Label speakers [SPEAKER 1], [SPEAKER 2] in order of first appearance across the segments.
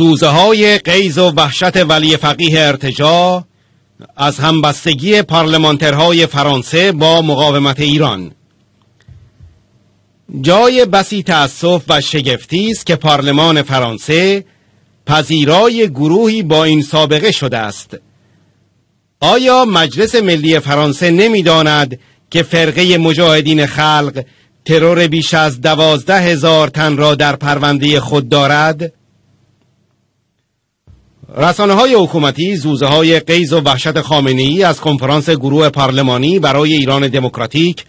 [SPEAKER 1] زوزه های قیز و وحشت ولی فقیه ارتجا از همبستگی پارلمانترهای فرانسه با مقاومت ایران جای بسی تأسف و شگفتی است که پارلمان فرانسه پذیرای گروهی با این سابقه شده است آیا مجلس ملی فرانسه نمیداند که فرقه مجاهدین خلق ترور بیش از دوازده هزار تن را در پرونده خود دارد؟ رسانه های حکومتی زوزه های قیز و وحشت خامنه ای از کنفرانس گروه پارلمانی برای ایران دموکراتیک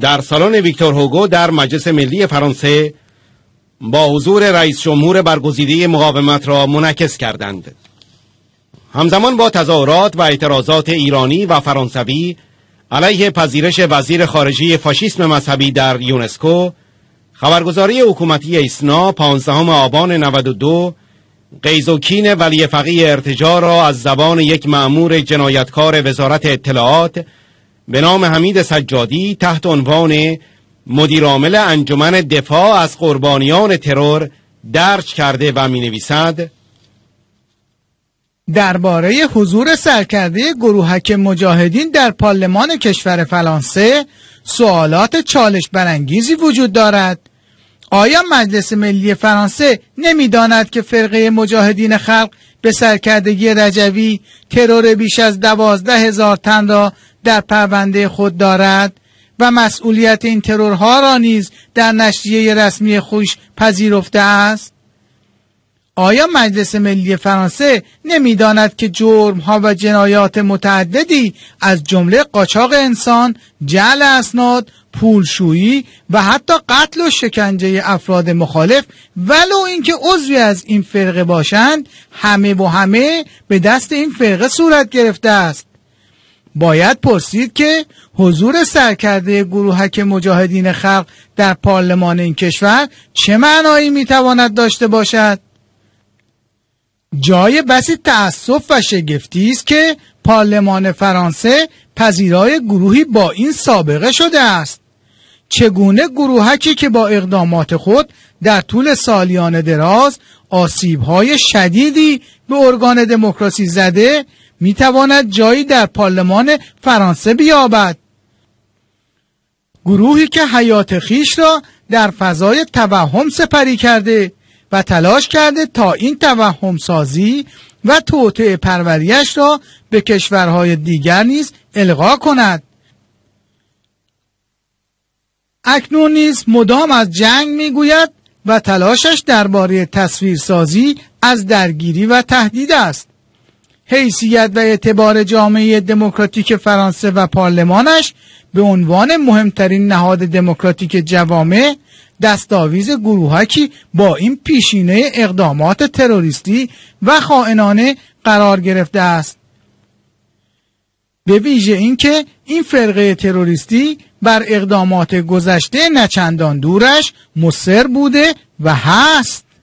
[SPEAKER 1] در سالن ویکتور هوگو در مجلس ملی فرانسه با حضور رئیس جمهور برگزیده مقاومت را منعکس کردند. همزمان با تظاهرات و اعتراضات ایرانی و فرانسوی علیه پذیرش وزیر خارجه فاشیسم مذهبی در یونسکو خبرگزاری حکومتی ایسنا 15 آبان 92 قیزوکین ولی فقیه ارتجا را از زبان یک معمور جنایتکار وزارت اطلاعات به نام حمید سجادی تحت عنوان مدیرعامل انجمن دفاع از قربانیان ترور درج کرده و می نویسد
[SPEAKER 2] درباره حضور سرکرده گروهک مجاهدین در پارلمان کشور فرانسه سوالات چالش برانگیزی وجود دارد آیا مجلس ملی فرانسه نمیداند که فرقه مجاهدین خلق به سرکردگی رجوی ترور بیش از دوازده هزار تن را در پرونده خود دارد و مسئولیت این ترورها را نیز در نشریه رسمی خوش پذیرفته است؟ آیا مجلس ملی فرانسه نمیداند که جرمها و جنایات متعددی از جمله قاچاق انسان، جعل اسناد، پولشویی و حتی قتل و شکنجه افراد مخالف ولو اینکه عضوی از این فرقه باشند همه و همه به دست این فرقه صورت گرفته است باید پرسید که حضور سرکرده گروهک مجاهدین خلق در پارلمان این کشور چه معنایی میتواند داشته باشد جای بسی تأسف و شگفتی است که پارلمان فرانسه پذیرای گروهی با این سابقه شده است چگونه گروهکی که با اقدامات خود در طول سالیان دراز آسیبهای شدیدی به ارگان دموکراسی زده میتواند جایی در پارلمان فرانسه بیابد گروهی که حیات خیش را در فضای توهم سپری کرده و تلاش کرده تا این توهم سازی و توطعه پروریش را به کشورهای دیگر نیز القا کند اکنون نیز مدام از جنگ میگوید و تلاشش درباره تصویرسازی از درگیری و تهدید است حیثیت و اعتبار جامعه دموکراتیک فرانسه و پارلمانش به عنوان مهمترین نهاد دموکراتیک جوامع دستاویز گروهکی با این پیشینه اقدامات تروریستی و خائنانه قرار گرفته است به ویژه اینکه این فرقه تروریستی بر اقدامات گذشته نچندان دورش مصر بوده و هست